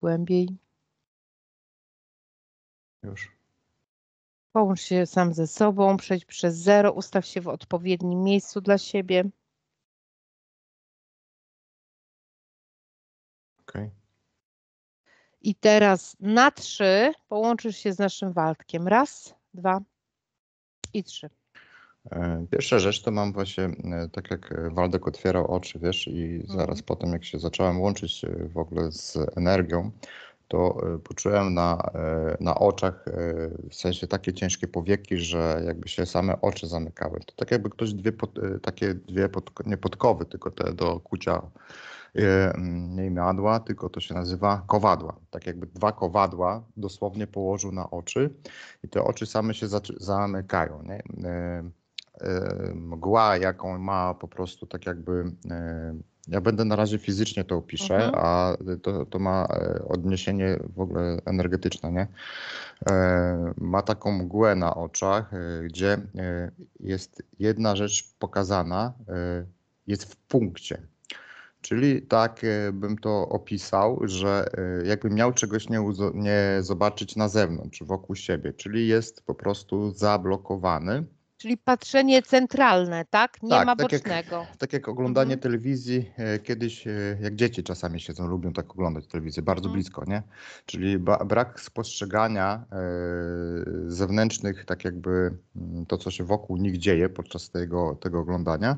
głębiej. Już. Połącz się sam ze sobą, przejdź przez zero, ustaw się w odpowiednim miejscu dla siebie. Okay. I teraz na trzy połączysz się z naszym Waldkiem. Raz, dwa i trzy. E, pierwsza rzecz to mam właśnie, e, tak jak e, Waldek otwierał oczy, wiesz, i mhm. zaraz mhm. potem jak się zacząłem łączyć w ogóle z energią, to poczułem na, na oczach w sensie takie ciężkie powieki, że jakby się same oczy zamykały. To tak jakby ktoś dwie pod, takie dwie, pod, nie podkowy, tylko te do kucia nie miadła, tylko to się nazywa kowadła. Tak jakby dwa kowadła dosłownie położył na oczy i te oczy same się zamykają. Nie? mgła, jaką ma po prostu tak jakby. Ja będę na razie fizycznie to opiszę, mhm. a to, to ma e, odniesienie w ogóle energetyczne, nie? E, ma taką mgłę na oczach, e, gdzie jest jedna rzecz pokazana, jest w punkcie. Czyli tak bym to opisał, że jakby miał czegoś nie, nie zobaczyć na zewnątrz, wokół siebie, czyli jest po prostu zablokowany Czyli patrzenie centralne, tak? Nie tak, ma bocznego. Tak jak, tak jak oglądanie mhm. telewizji e, kiedyś, e, jak dzieci czasami siedzą, lubią tak oglądać telewizję, bardzo mhm. blisko, nie? Czyli ba- brak spostrzegania e, zewnętrznych, tak jakby mm, to, co się wokół nich dzieje podczas tego, tego oglądania.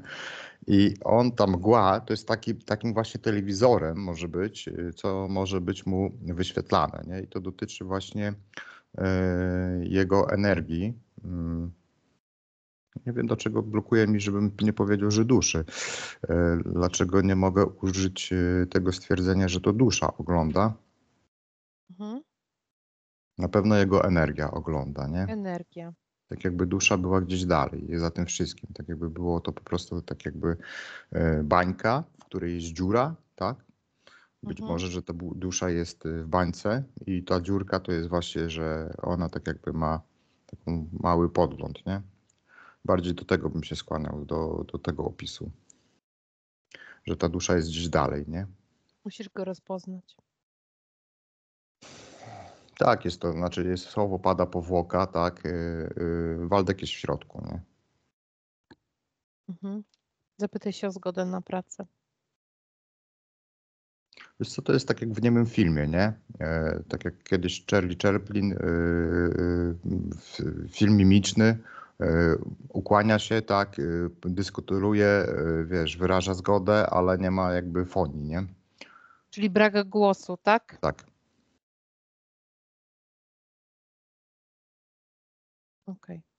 I on, ta mgła, to jest taki, takim właśnie telewizorem może być, e, co może być mu wyświetlane, nie? I to dotyczy właśnie e, jego energii. Mm nie wiem, dlaczego blokuje mi, żebym nie powiedział, że duszy. E, dlaczego nie mogę użyć e, tego stwierdzenia, że to dusza ogląda? Mhm. Na pewno jego energia ogląda, nie? Energia. Tak jakby dusza była gdzieś dalej, za tym wszystkim. Tak jakby było to po prostu tak jakby e, bańka, w której jest dziura, tak? Być mhm. może, że ta dusza jest w bańce i ta dziurka to jest właśnie, że ona tak jakby ma taki mały podgląd, nie? Bardziej do tego bym się skłaniał, do, do tego opisu. Że ta dusza jest gdzieś dalej, nie? Musisz go rozpoznać. Tak, jest to, znaczy jest słowo pada powłoka, tak. Yy, yy, Waldek jest w środku, nie? Mhm. Zapytaj się o zgodę na pracę. Wiesz co, to jest tak jak w niemym filmie, nie? E, tak jak kiedyś Charlie Chaplin, e, e, film mimiczny, E, ukłania się, tak, e, dyskutuje, e, wiesz, wyraża zgodę, ale nie ma jakby fonii, nie? Czyli brak głosu, tak? Tak. Okej. Okay.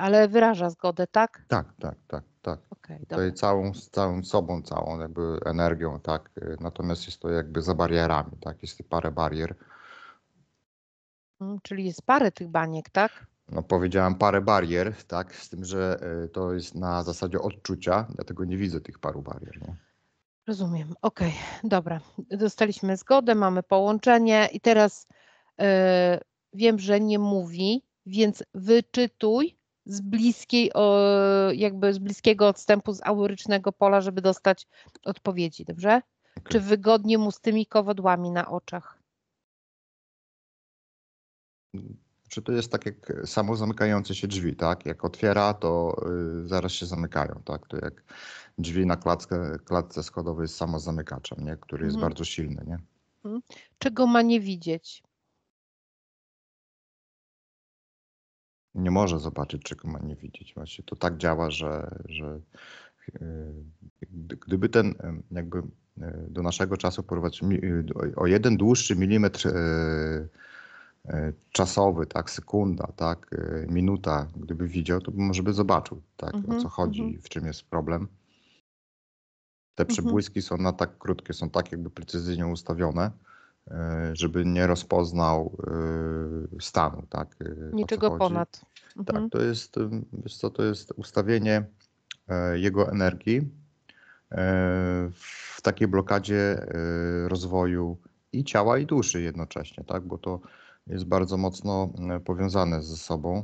Ale wyraża zgodę, tak? Tak, tak, tak, tak. Okay, jest całą, całą sobą, całą jakby energią, tak. Natomiast jest to jakby za barierami, tak. Jest parę barier. Mm, czyli jest parę tych baniek, tak? no powiedziałem, parę barier, tak? Z tym, że e, to jest na zasadzie odczucia, dlatego nie widzę tych paru barier. Nie? Rozumiem. Okej, okay. dobra. Dostaliśmy zgodę, mamy połączenie i teraz yy, wiem, że nie mówi, więc wyczytuj z bliskiej, jakby z bliskiego odstępu z aurycznego pola, żeby dostać odpowiedzi, dobrze? Okay. Czy wygodnie mu z tymi kowodłami na oczach? Mm, czy to jest tak jak samo zamykające się drzwi, tak? Jak otwiera, to y, zaraz się zamykają, tak? To jak drzwi na klatce, klatce schodowej z samozamykaczem, nie? Który jest mhm. bardzo silny, nie? Mhm. Czego ma nie widzieć? Nie może zobaczyć, czego ma nie widzieć. Właśnie to tak działa, że, że y, gdyby ten y, jakby y, do naszego czasu porównać o jeden dłuższy milimetr E, czasowy, tak, sekunda, tak, e, minuta, gdyby widział, to może by zobaczył, tak, mm -hmm, o co mhm, chodzi, mm -hmm. w czym jest problem. Te mhm. przebłyski mm -hmm. są na tak krótkie, są tak jakby precyzyjnie ustawione, e, żeby nie rozpoznał stanu, tak. Niczego ponad. Tak, mhm. to jest, wiesz co, to jest ustawienie jego energii w takiej blokadzie rozwoju i ciała i duszy jednocześnie, tak, bo to jest bardzo mocno e, powiązane ze sobą.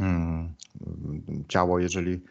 Mm, ciało, jeżeli,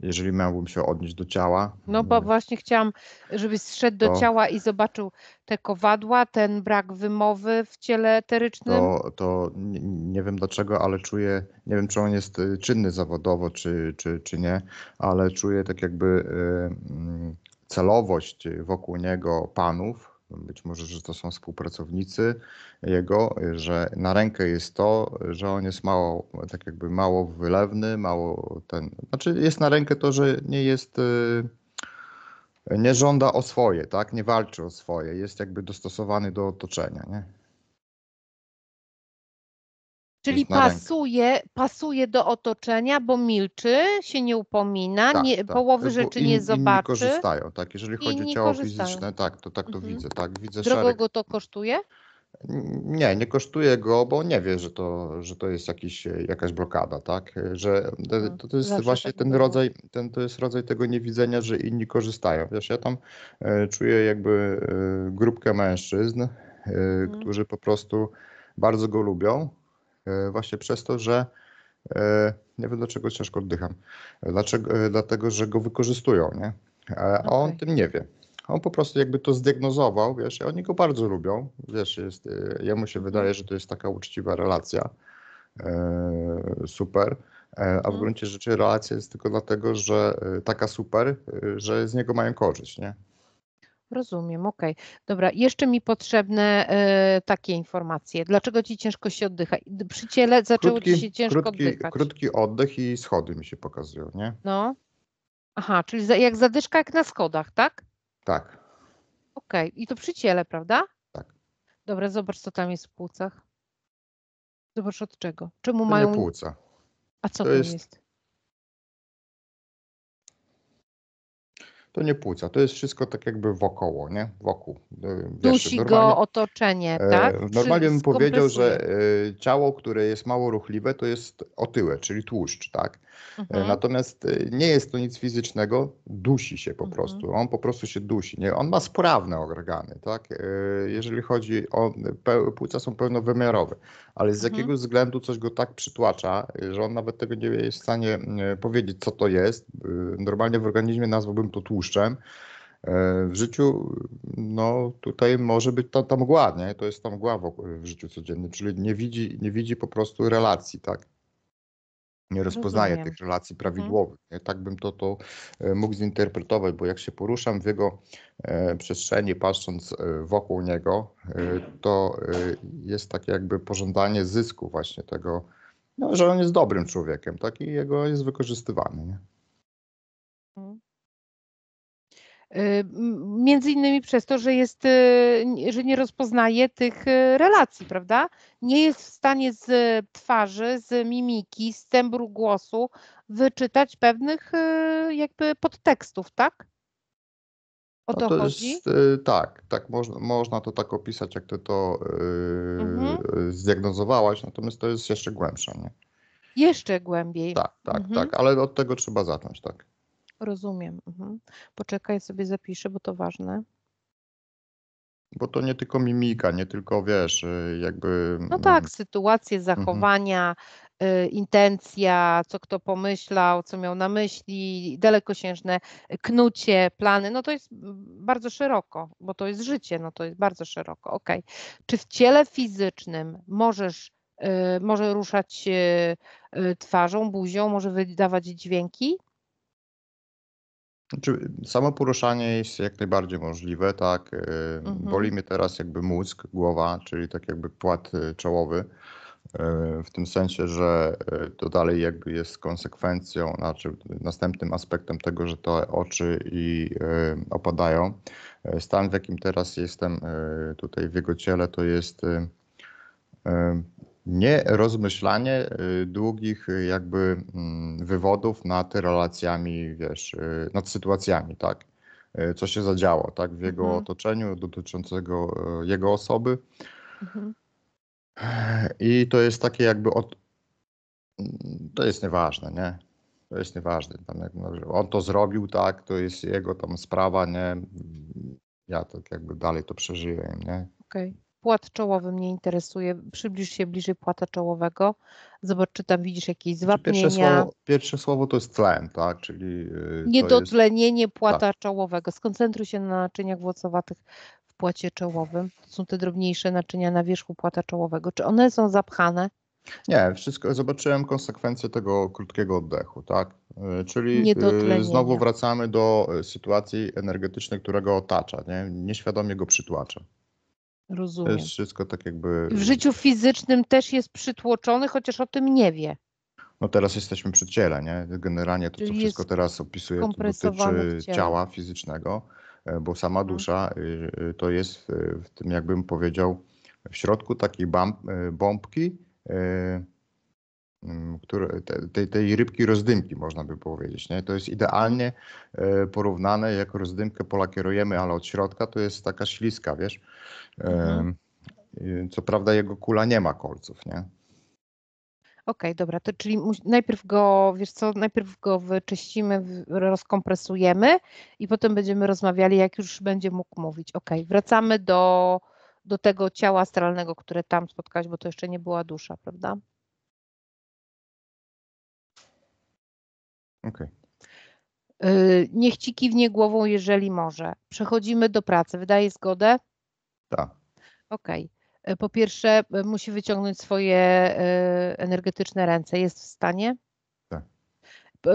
jeżeli miałbym się odnieść do ciała. No bo właśnie chciałam, żebyś zszedł do to, ciała i zobaczył te kowadła, ten brak wymowy w ciele eterycznym. To, to nie, nie wiem dlaczego, ale czuję, nie wiem czy on jest e, czynny zawodowo, czy, czy, czy nie, ale czuję tak jakby. E, mm, celowość wokół niego panów, być może, że to są współpracownicy jego, że na rękę jest to, że on jest mało, tak jakby mało wylewny, mało ten. Znaczy, jest na rękę to, że nie jest. Y, nie żąda o swoje, tak? Nie walczy o swoje, jest jakby dostosowany do otoczenia, nie? Czyli pasuje, pasuje do otoczenia, bo milczy, się nie upomina, tak, nie, tak. połowy rzeczy in, nie zobaczy. Inni korzystają, tak, jeżeli chodzi o ciało korzystają. fizyczne, tak, to tak to mhm. widzę, tak, widzę Drogo szereg... go to kosztuje? Nie, nie kosztuje go, bo nie wie, że to, że to jest jakiś, e, jakaś blokada, tak? E, że e, mhm. to, to jest Zawsze właśnie tak ten było. rodzaj, ten, to jest rodzaj tego niewidzenia, że inni korzystają. Wiesz, ja tam e, czuję jakby e, grupkę mężczyzn, e, mhm. którzy po prostu bardzo go lubią, E, właśnie przez to, że e, nie wiem dlaczego ciężko oddycham. Dlaczego, e, dlatego, że go wykorzystują, nie? A okay. on tym nie wie. On po prostu jakby to zdiagnozował, wiesz, oni go bardzo lubią, wiesz, jest, jemu się wydaje, że to jest taka uczciwa relacja, super, a w mhm. gruncie rzeczy relacja jest tylko dlatego, że taka super, że z niego mają korzyść, nie? Rozumiem, okej. Okay. Dobra, jeszcze mi potrzebne y, takie informacje. Dlaczego ci ciężko się oddycha? Przy ciele zaczęło krótki, ci się ciężko krótki, oddychać. Krótki oddech i schody mi się pokazują, nie? No. Aha, czyli za, jak zadyszka jak na schodach, tak? Tak. Okej, okay. i to przy ciele, prawda? Tak. Dobra, zobacz co tam jest w płucach. Zobacz od czego. Czemu to mają... płuca. A co to jest? jest? to nie płuca, to jest wszystko tak jakby wokoło, nie? Wokół. Y, wiesz, Dusi go otoczenie, e, tak? Normalnie bym powiedział, że e, ciało, które jest mało ruchliwe, to jest otyłe, czyli tłuszcz, tak? E, mhm. Natomiast nie jest to nic fizycznego, dusi się po mhm. prostu. On po prostu się dusi. Nie? On ma sprawne organy, tak? Jeżeli chodzi o płuca są pełnowymiarowe, ale z jakiegoś mhm. względu coś go tak przytłacza, że on nawet tego nie jest w stanie mm, powiedzieć, co to jest. Normalnie w organizmie nazwałbym to tłuszcz E, w życiu, no tutaj może być ta, ta mgła, nie? To jest ta mgła w, w, życiu codziennym, czyli nie widzi, nie widzi po prostu relacji, tak? Nie rozpoznaje Rozumiem. tych relacji mhm. prawidłowych. Mhm. Tak bym to, to e, mógł zinterpretować, bo jak się poruszam w jego e, przestrzeni, patrząc e, wokół niego, e, to e, jest takie jakby pożądanie zysku właśnie tego, no, że on jest dobrym człowiekiem, tak? I jego jest wykorzystywany, nie? Y, między innymi przez to, że, jest, y, że nie rozpoznaje tych y, relacji, prawda? Nie jest w stanie z twarzy, z mimiki, z tembru głosu wyczytać pewnych jakby podtekstów, tak? O to, to chodzi? Jest, tak, tak można, można to tak opisać, jak ty to mhm. zdiagnozowałaś, natomiast to jest jeszcze głębsze. Nie? Jeszcze głębiej. Tak, tak, tak mhm. tak, ale od tego trzeba zacząć, tak. Rozumiem. Mhm. Poczekaj, sobie zapiszę, bo to ważne. Bo to nie tylko mimika, nie tylko wiesz, y, jakby. No mm, tak, sytuacje, mhm. zachowania, mhm. intencja, co kto pomyślał, co miał na myśli, dalekosiężne y, knucie, plany. No to jest bardzo szeroko, bo to jest życie, no to jest bardzo szeroko. Ok. Czy w ciele fizycznym możesz, może ruszać twarzą, buzią, może wydawać dźwięki? Znaczy, samo poruszanie jest jak najbardziej możliwe, tak. Y, mhm. Boli mnie teraz jakby mózg, głowa, czyli tak jakby płat y, czołowy, y, w tym sensie, że to dalej jakby jest konsekwencją, znaczy następnym aspektem tego, że to oczy i opadają. Stan, w jakim teraz jestem tutaj w jego ciele, to jest nierozmyślanie y, długich y, jakby mm, wywodów nad relacjami, wiesz, y, nad sytuacjami, tak? Co się zadziało, tak? W jego mhm. otoczeniu dotyczącego jego osoby. Mhm. I to jest takie jakby od... To jest nieważne, nie? To jest nieważne. Tam jak, no, on to zrobił, tak? To jest jego tam sprawa, nie? Ja tak jakby dalej to przeżyłem, nie? Okej. Okay. Płat czołowy mnie interesuje. Przybliż się bliżej płata czołowego. Zobacz, czy tam widzisz jakieś znaczy, zwapnienia. Pierwsze słowo, pierwsze słowo to jest tlen, tak? Czyli Niedotlenienie y, jest... płata tak. czołowego. Skoncentruj się na naczyniach włocowatych w płacie czołowym. To są te drobniejsze naczynia na wierzchu płata czołowego. Czy one są zapchane? Nie, wszystko zobaczyłem konsekwencje tego krótkiego oddechu, tak? Y, czyli y, znowu wracamy do sytuacji energetycznej, która go otacza, nie? nieświadomie go przytłacza. Rozumiem. To jest wszystko tak jakby... W życiu fizycznym też jest przytłoczony, chociaż o tym nie wie. No teraz jesteśmy przy ciele, nie? Generalnie to, co Czyli wszystko teraz opisuję, to dotyczy ciała fizycznego, e, bo sama mhm. dusza e, e, to jest w tym, jakbym powiedział, w środku takiej bomb, bombki, które, tej, tej rybki rozdymki, można by powiedzieć. Nie? To jest idealnie e, porównane, jak rozdymkę polakierujemy, ale od środka to jest taka śliska, wiesz. E, mhm. Co prawda jego kula nie ma kolców, nie? Okej, okay, dobra, to czyli najpierw go, wiesz co, najpierw go wyczyścimy, rozkompresujemy i potem będziemy rozmawiali, jak już będzie mógł mówić. Okej, okay, wracamy do, do tego ciała astralnego, które tam spotkać, bo to jeszcze nie była dusza, prawda? Okay. niech ci kiwnie głową, jeżeli może. Przechodzimy do pracy. Wydaje zgodę? Tak. Okej. Okay. Po pierwsze, y, musi wyciągnąć swoje y, energetyczne ręce. Jest w stanie? Tak.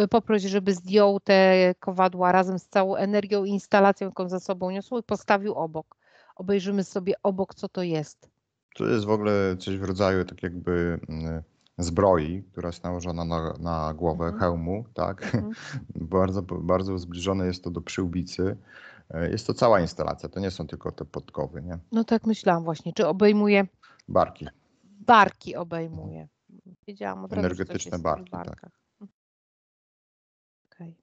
Poproś, żeby zdjął te kowadła razem z całą energią i instalacją, jaką za sobą niosło i postawił obok. Obejrzymy sobie obok, co to jest. To jest w ogóle coś w rodzaju tak jakby mm, zbroi, która jest nałożona na, na głowę, mhm. hełmu, tak? Mhm. bardzo, bardzo zbliżone jest to do przyłbicy. E, jest to cała instalacja, to nie są tylko te podkowy, nie? No tak myślałam właśnie, czy obejmuje... Barki. Barki obejmuje. Wiedziałam od razu, Energetyczne barki, tak. Mhm. Okay.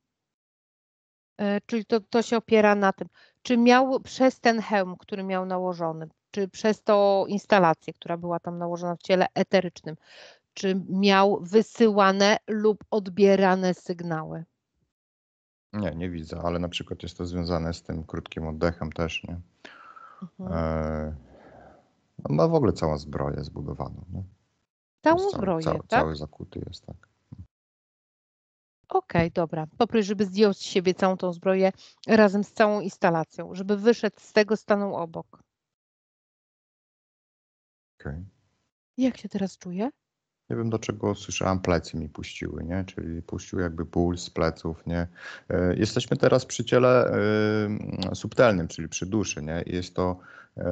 E, czyli to, to się opiera na tym. Czy miał przez ten hełm, który miał nałożony, czy przez tą instalację, która była tam nałożona w ciele eterycznym, czy miał wysyłane lub odbierane sygnały? Nie, nie widzę, ale na przykład jest to związane z tym krótkim oddechem też, nie? Mhm. E, no ma w ogóle całą zbroję zbudowaną, nie? Całą zbroję, cały, tak? Cały zakuty jest, tak. Okej, okay, dobra. Poproś, żeby zdjął z siebie całą tą zbroję razem z całą instalacją, żeby wyszedł z tego, stanął obok. Okej. Okay. Jak się teraz czuje? nie wiem do czego słyszałem, plecy mi puściły, nie? Czyli puścił jakby ból z pleców, nie? E, jesteśmy teraz przy ciele e, subtelnym, czyli przy duszy, nie? Jest to e,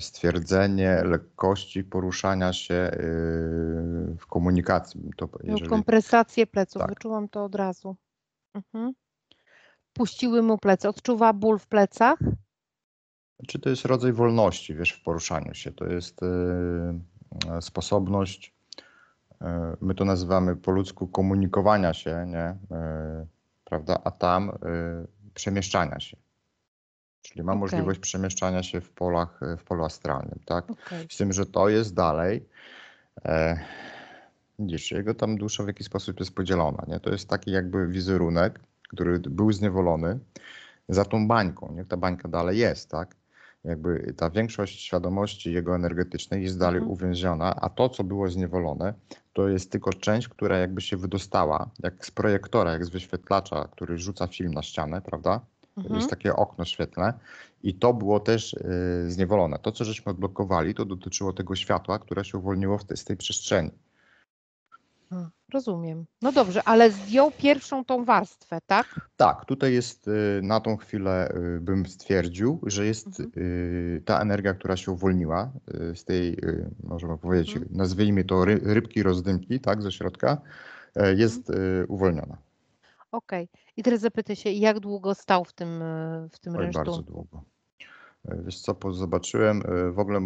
stwierdzenie lekkości poruszania się w komunikacji. To no, jeżeli... Kompresację pleców, tak. wyczułam to od razu. Mhm. Puściły mu plecy, odczuwa ból w plecach? Czy znaczy, to jest rodzaj wolności, wiesz, w poruszaniu się. To jest sposobność E, my to nazywamy po ludzku komunikowania się, nie? E, prawda? A tam e, przemieszczania się. Czyli ma okay. możliwość przemieszczania się w polach, w polu astralnym, tak? Okay. Z tym, że to jest dalej. E, widzisz, jego tam dusza w jakiś sposób jest podzielona, nie? To jest taki jakby wizerunek, który był zniewolony za tą bańką, nie? Ta bańka dalej jest, tak? jakby ta większość świadomości jego energetycznej jest dalej mhm. uwięziona, a to, co było zniewolone, to jest tylko część, która jakby się wydostała, jak z projektora, jak z wyświetlacza, który rzuca film na ścianę, prawda? Mhm. Jest takie okno świetlne i to było też yy, zniewolone. To, co żeśmy odblokowali, to dotyczyło tego światła, które się uwolniło w tej z tej przestrzeni. Mhm. Rozumiem. No dobrze, ale zdjął pierwszą tą warstwę, tak? Tak, tutaj jest y, na tą chwilę y, bym stwierdził, że jest mhm. Y, ta energia, która się uwolniła z tej, możemy powiedzieć, mhm. nazwijmy to rybki rozdymki, tak, ze środka, e, mhm. jest mhm. uwolniona. Okej. Okay. I teraz zapytaj się, jak długo stał w tym, w tym Oj, Bardzo długo. E, wiesz co, zobaczyłem e, w ogóle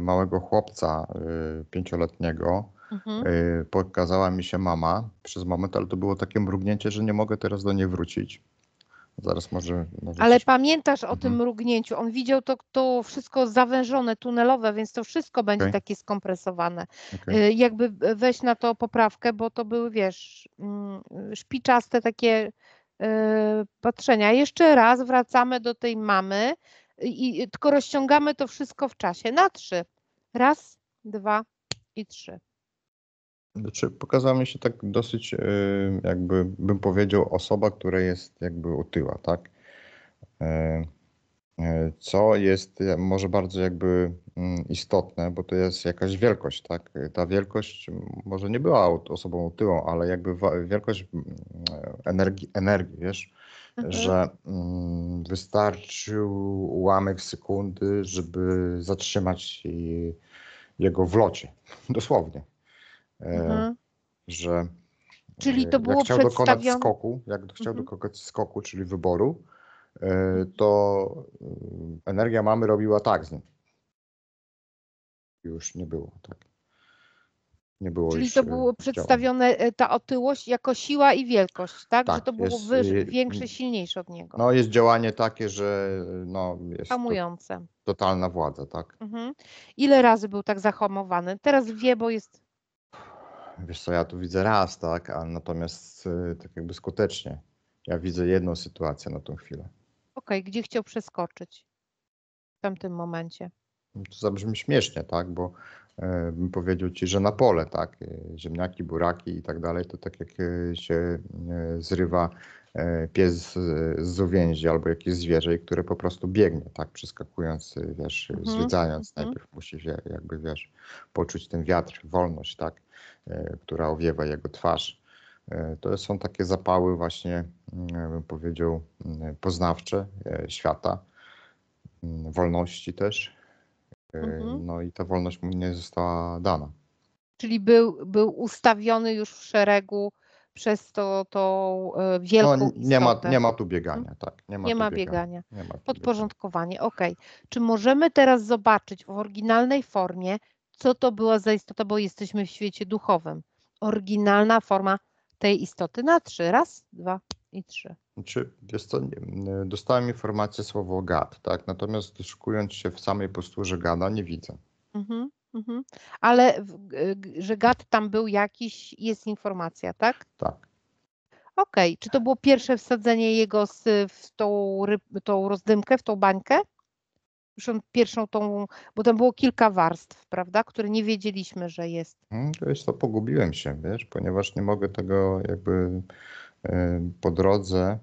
małego chłopca pięcioletniego, Mhm. E, pokazała mi się mama przez moment, ale to było takie mrugnięcie, że nie mogę teraz do niej wrócić. Zaraz może. może ale coś... pamiętasz o mhm. tym mrugnięciu. On widział to, to wszystko zawężone, tunelowe, więc to wszystko będzie okay. takie skompresowane. Okay. E, jakby e, weź na to poprawkę, bo to były, wiesz, mm, szpiczaste takie patrzenia. Jeszcze raz wracamy do tej mamy i tylko rozciągamy to wszystko w czasie na trzy. Raz, dwa i trzy. Znaczy, pokazała mi się tak dosyć, y, jakby bym powiedział, osoba, która jest jakby otyła, tak? Y, y, co jest może bardzo jakby mm, istotne, bo to jest jakaś wielkość, tak? Ta wielkość może nie była osobą otyłą, ale jakby wielkość mm, energii, energii wiesz? Mhm. Że mm, wystarczył ułamek sekundy, żeby zatrzymać jego w locie, dosłownie. E, mhm. Że e, Czyli to było jak chciał dokonać skoku, jak chciał mhm. dokonać skoku, czyli wyboru, e, mhm. to mm, energia mamy robiła tak z nim. Już nie było tak. Nie było Czyli to było przedstawione ta otyłość jako siła i wielkość, tak? tak że to było jest, wyższe, większe, silniejsze od niego. No jest działanie takie, że no, jest hamujące. To, totalna władza, tak? Mhm. Ile razy był tak zahamowany? Teraz wie, bo jest Wiesz co, ja tu widzę raz, tak, a natomiast y, tak jakby skutecznie. Ja widzę jedną sytuację na tą chwilę. Okej, gdzie chciał przeskoczyć w tamtym momencie? To zabrzmi śmiesznie, tak, bo y, bym powiedział ci, że na pole, tak, e, ziemniaki, buraki i tak dalej, to tak jak y, się zrywa pies z uwięzi albo jakieś zwierzę, które po prostu biegnie, tak, przeskakując, wiesz, mm -hmm. zwiedzając, mm -hmm. najpierw musi się jakby, wiesz, poczuć ten wiatr, wolność, tak, E, która owiewa jego twarz. E, to są takie zapały właśnie, e, bym powiedział, poznawcze świata, mm, wolności też. Mhm. No i ta wolność mu nie została dana. Czyli był, był ustawiony już w szeregu przez to, tą wielką no, nie, ma, nie ma tu biegania, mhm. tak. Nie ma, nie ma biegania. biegania. Nie ma Podporządkowanie, okej. Okay. Czy możemy teraz zobaczyć w oryginalnej formie co to była za istota, bo jesteśmy w świecie duchowym. Oryginalna forma tej istoty na trzy. Raz, dwa i trzy. Czy jest to, dostałem informację słowo gad, tak? Natomiast szukując się w samej posturze gada, nie widzę. Mhm, mhm. Ale że gad tam był jakiś, jest informacja, tak? Tak. Okej, okay. czy to było pierwsze wsadzenie jego z, w tą, ryb, tą rozdymkę, w tą bańkę? pierwszą tą, bo tam było kilka warstw, prawda, które nie wiedzieliśmy, że jest. Wiesz mm, to pogubiłem się, wiesz, ponieważ nie mogę tego jakby e, po drodze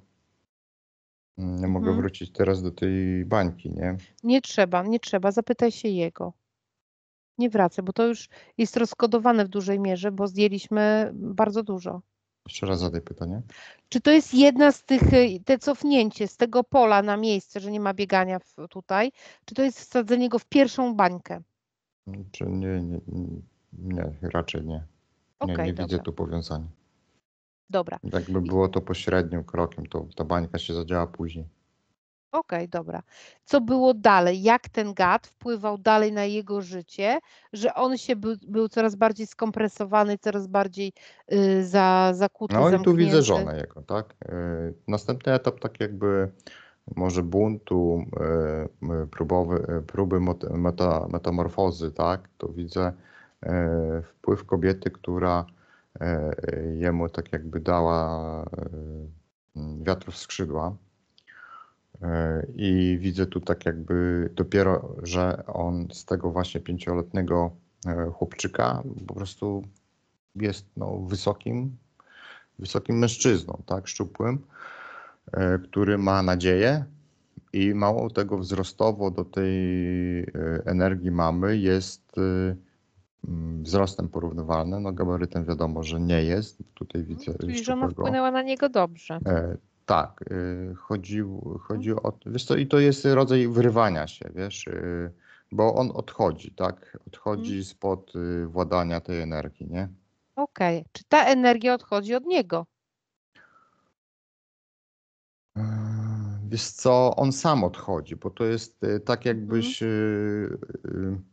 mm, nie mogę hmm. wrócić teraz do tej bańki, nie? Nie trzeba, nie trzeba. Zapytaj się jego. Nie wracę, bo to już jest rozkodowane w dużej mierze, bo zdjęliśmy bardzo dużo. Jeszcze raz zadaj pytanie. Czy to jest jedna z tych, y, te cofnięcie z tego pola na miejsce, że nie ma biegania w, tutaj, czy to jest wsadzenie go w pierwszą bańkę? Czy nie, nie, nie, raczej nie. Nie, okay, nie widzę tu powiązania. Dobra. Jakby było to pośrednim krokiem, to ta bańka się zadziała później. Okej, dobra. Co było dalej? Jak ten gad wpływał dalej na jego życie, że on się był, był coraz bardziej skompresowany, coraz bardziej y, za, zakuty, No i tu widzę żonę jego, tak? Y, następny etap tak jakby może buntu, y, y próbowy, y, próby meta, metamorfozy, tak? To widzę y, wpływ kobiety, która jemu tak jakby dała mm, wiatr w skrzydła, E, I widzę tu tak jakby dopiero, że on z tego właśnie pięcioletniego e, chłopczyka po prostu jest no, wysokim, wysokim mężczyzną, tak, szczupłym, e, który ma nadzieję i mało tego wzrostowo do tej energii mamy jest mm, wzrostem porównywalnym. No gabarytem wiadomo, że nie jest. Tutaj widzę. No, czyli że żona wpłynęła na niego dobrze. Tak, chodzi, y, chodzi mhm. o. Wiesz co, i to jest rodzaj wyrwania się, wiesz, y, bo on odchodzi, tak? Odchodzi hmm. spod y, władania tej energii, nie? Okej. Okay. Czy ta energia odchodzi od niego? E, wiesz co, on sam odchodzi, bo to jest tak, jakbyś. Hmm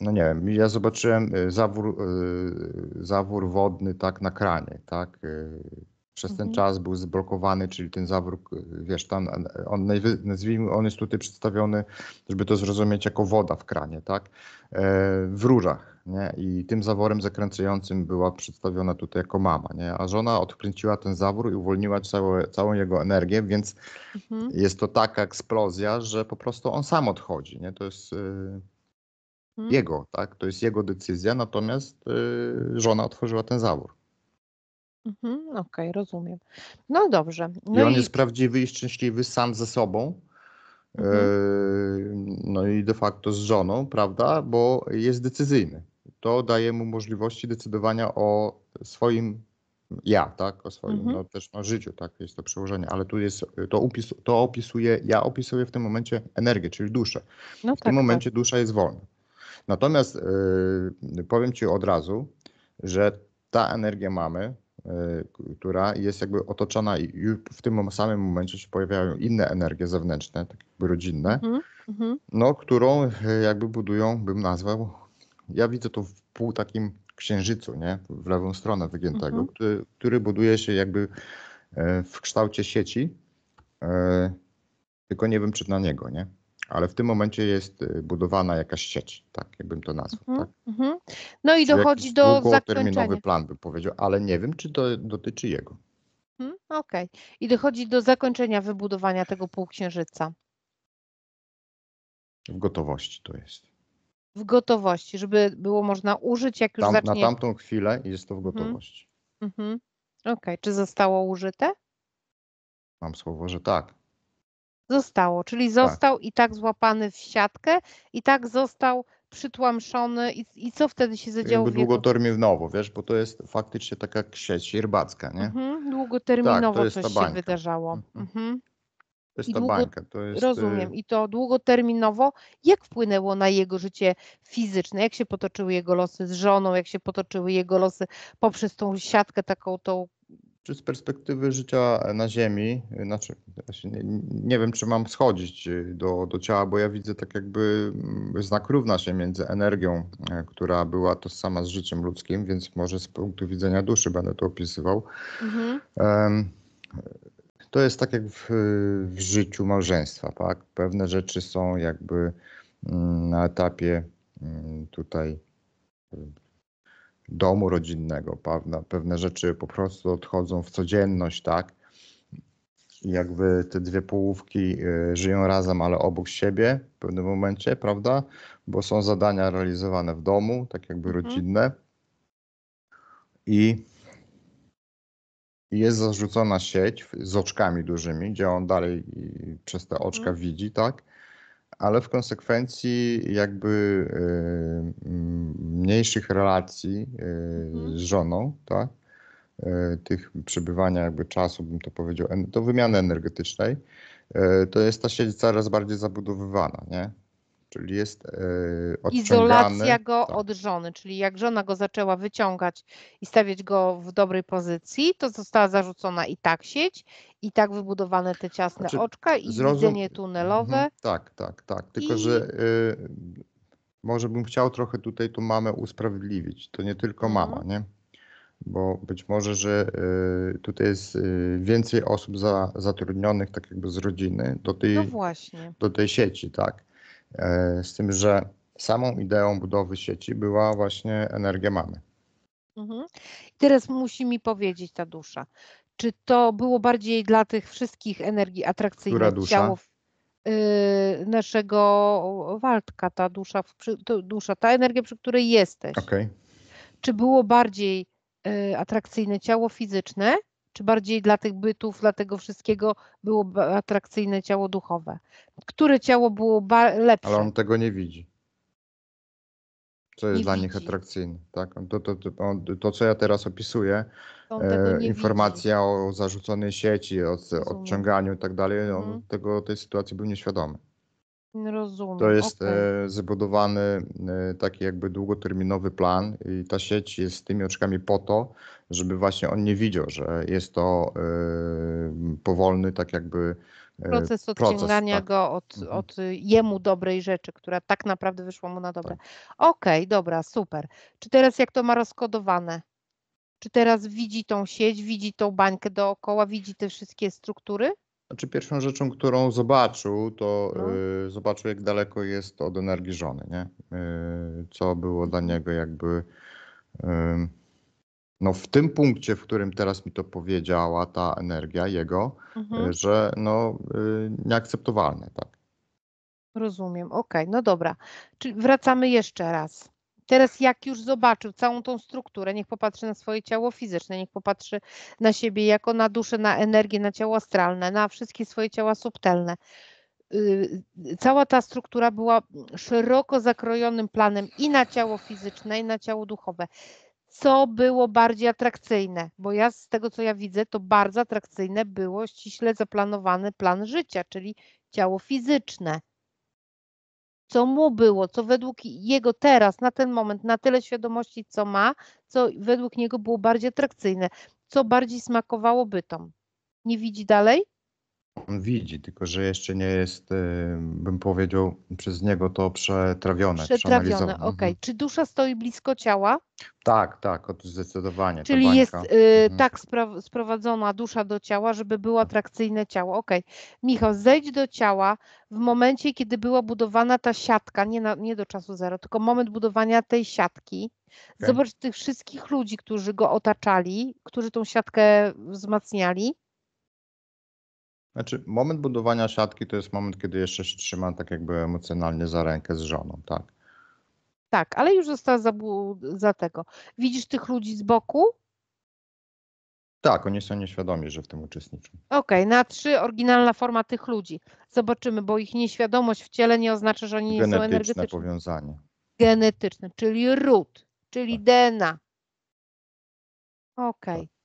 no nie wiem, ja zobaczyłem zawór, zawór wodny tak na kranie, tak, przez ten mhm. czas był zblokowany, czyli ten zawór, y, wiesz, tam, on, nazwijmy, on jest tutaj przedstawiony, żeby to zrozumieć, jako woda w kranie, tak, e, w różach, nie, i tym zaworem zakręcającym była przedstawiona tutaj jako mama, nie, a żona odkręciła ten zawór i uwolniła całe, całą jego energię, więc mhm. jest to taka eksplozja, że po prostu on sam odchodzi, nie, to jest... Yy, mhm. Jego, tak? To jest jego decyzja, natomiast yy, żona otworzyła ten zawór. Mhm, okej, rozumiem. No dobrze. No I on i jest prawdziwy i szczęśliwy sam ze sobą, e, mhm. no i de facto z żoną, prawda, bo jest decyzyjny. To daje mu możliwości decydowania o swoim ja, tak, o swoim mhm, no, też no, życiu, tak, jest to przełożenie, ale tu jest, to, opis, to opisuje, ja opisuję w tym momencie energię, czyli duszę. no W tym tak. tak. momencie dusza jest wolna. Natomiast e, powiem Ci od razu, że ta energia mamy, Y, która jest jakby otoczona i w tym samym momencie się pojawiają inne energie zewnętrzne, tak jakby rodzinne, mm-hmm. no, którą y, jakby budują, bym nazwał, ja widzę to w pół takim księżycu, nie? w lewą stronę wygiętego, mm-hmm. który, który buduje się jakby y, w kształcie sieci, tylko nie wiem, czy na niego, nie? ale w tym momencie jest y, budowana jakaś sieć, tak jakbym to nazwał. Mm -hmm, tak? Mhm. No i dochodzi do długoterminowy plan, bym powiedział, ale nie wiem, czy to dotyczy jego. Mhm, okej. Okay. I dochodzi do zakończenia wybudowania tego półksiężyca. W gotowości to jest. W gotowości, żeby było można użyć, jak już Tam, zacznie... Na tamtą chwilę jest to w mhm. gotowości. Mhm. Okej. Okay. Czy zostało użyte? Mam słowo, że tak. Zostało, czyli tak. został tak. i tak złapany w siatkę, i tak został przytłamszony i, i co wtedy się zadziało? Jakby długoterminowo, wiesz, bo to jest faktycznie taka sieć rybacka, nie? Mhm, tak, długoterminowo tak, coś się mhm. wydarzało. Mhm. To jest I ta długo, bańka. To jest, rozumiem. Y, I to długoterminowo, jak wpłynęło na jego życie fizyczne? Jak się potoczyły jego losy z żoną? Jak się potoczyły jego losy poprzez tą siatkę taką, tą czy z perspektywy życia na Ziemi, znaczy nie, nie, wiem, czy mam schodzić y, do, do ciała, bo ja widzę tak jakby mm, znak równa się między energią, e, która była to sama z życiem ludzkim, więc może z punktu widzenia duszy będę to opisywał. Mhm. To jest tak jak w, w życiu małżeństwa, tak? Pewne rzeczy są jakby mm, na etapie mm, tutaj domu rodzinnego, prawda? Pewne rzeczy po prostu odchodzą w codzienność, tak? I jakby te dwie połówki y, żyją razem, ale obok siebie w pewnym momencie, prawda? Bo są zadania realizowane w domu, tak jakby mhm. rodzinne. I jest zarzucona sieć z oczkami dużymi, gdzie on dalej y, przez te oczka mhm. widzi, tak? ale w konsekwencji jakby e, mniejszych relacji e, mhm. z żoną, tak? E, tych przebywania jakby czasu, bym to powiedział, do wymiany energetycznej, to jest ta sieć coraz bardziej zabudowywana, nie? czyli jest e, Izolacja go tak. od żony, czyli jak żona go zaczęła wyciągać i stawiać go w dobrej pozycji, to została zarzucona i tak sieć, i tak wybudowane te ciasne znaczy, oczka i zrozum... widzenie tunelowe. Mhm, tak, tak, tak. Tylko, I... że y, może bym chciał trochę tutaj tą mamę usprawiedliwić. To nie tylko mhm. mama, mhm. nie? Bo być może, że y, tutaj jest y, więcej osób za, zatrudnionych tak jakby z rodziny do tej, no do tej sieci, tak? E, z tym, że samą ideą budowy sieci była właśnie energia mamy. Mhm. Teraz musi mi powiedzieć ta dusza, czy to było bardziej dla tych wszystkich energii atrakcyjnych ciałów yy, naszego Waldka, ta dusza, ta dusza, ta energia, przy której jesteś? Okay. Czy było bardziej yy, atrakcyjne ciało fizyczne, czy bardziej dla tych bytów, dla tego wszystkiego było atrakcyjne ciało duchowe? Które ciało było lepsze? Ale on tego nie widzi. Co jest nie dla widzi. nich atrakcyjne, tak? To, to, to, to, co ja teraz opisuję, e, informacja widzi. o zarzuconej sieci, o, odciąganiu i tak dalej, on mhm. tego, tej sytuacji był nieświadomy. Rozumiem. To jest okay. E, zbudowany e, taki jakby długoterminowy plan i ta sieć jest z tymi oczkami po to, żeby właśnie on nie widział, że jest to e, powolny tak jakby proces odciągania tak. go od, mhm. od jemu dobrej rzeczy, która tak naprawdę wyszła mu na dobre. Tak. Okej, okay, dobra, super. Czy teraz jak to ma rozkodowane? Czy teraz widzi tą sieć, widzi tą bańkę dookoła, widzi te wszystkie struktury? Znaczy pierwszą rzeczą, którą zobaczył, to no. y, zobaczył jak daleko jest od energii żony, nie? Y, co było dla mhm. niego jakby y, no w tym punkcie, w którym teraz mi to powiedziała ta energia jego, mhm. Y, że no y, nieakceptowalne, tak. Rozumiem, okej, okay, no dobra. Czy wracamy jeszcze raz. Teraz jak już zobaczył całą tą strukturę, niech popatrzy na swoje ciało fizyczne, niech popatrzy na siebie jako na duszę, na energię, na ciało astralne, na wszystkie swoje ciała subtelne. Y, cała ta struktura była szeroko zakrojonym planem i na ciało fizyczne, i na ciało duchowe. Co było bardziej atrakcyjne? Bo ja z tego, co ja widzę, to bardzo atrakcyjne było ściśle zaplanowany plan życia, czyli ciało fizyczne co mu było, co według jego teraz, na ten moment, na tyle świadomości, co ma, co według niego było bardziej atrakcyjne, co bardziej smakowało bytom. Nie widzi dalej? on widzi, tylko że jeszcze nie jest, y, bym powiedział, przez niego to przetrawione. Przetrawione, okej. Okay. Mhm. Czy dusza stoi blisko ciała? Tak, tak, zdecydowanie. Czyli jest y, mhm. tak spra- sprowadzona dusza do ciała, żeby było atrakcyjne ciało. Okej. Okay. Michał, zejdź do ciała w momencie, kiedy była budowana ta siatka, nie, na, nie do czasu zero, tylko moment budowania tej siatki. Okay. Zobacz tych wszystkich ludzi, którzy go otaczali, którzy tą siatkę wzmacniali znaczy, moment budowania siatki to jest moment, kiedy jeszcze się trzyma tak jakby emocjonalnie za rękę z żoną, tak? Tak, ale już została za, za tego. Widzisz tych ludzi z boku? Tak, oni są nieświadomi, że w tym uczestniczą. Okej, okay, na trzy oryginalna forma tych ludzi. Zobaczymy, bo ich nieświadomość w ciele nie oznacza, że oni nie są energetyczni. Genetyczne powiązanie. Genetyczne, czyli ród, czyli tak. DNA. Okej. Okay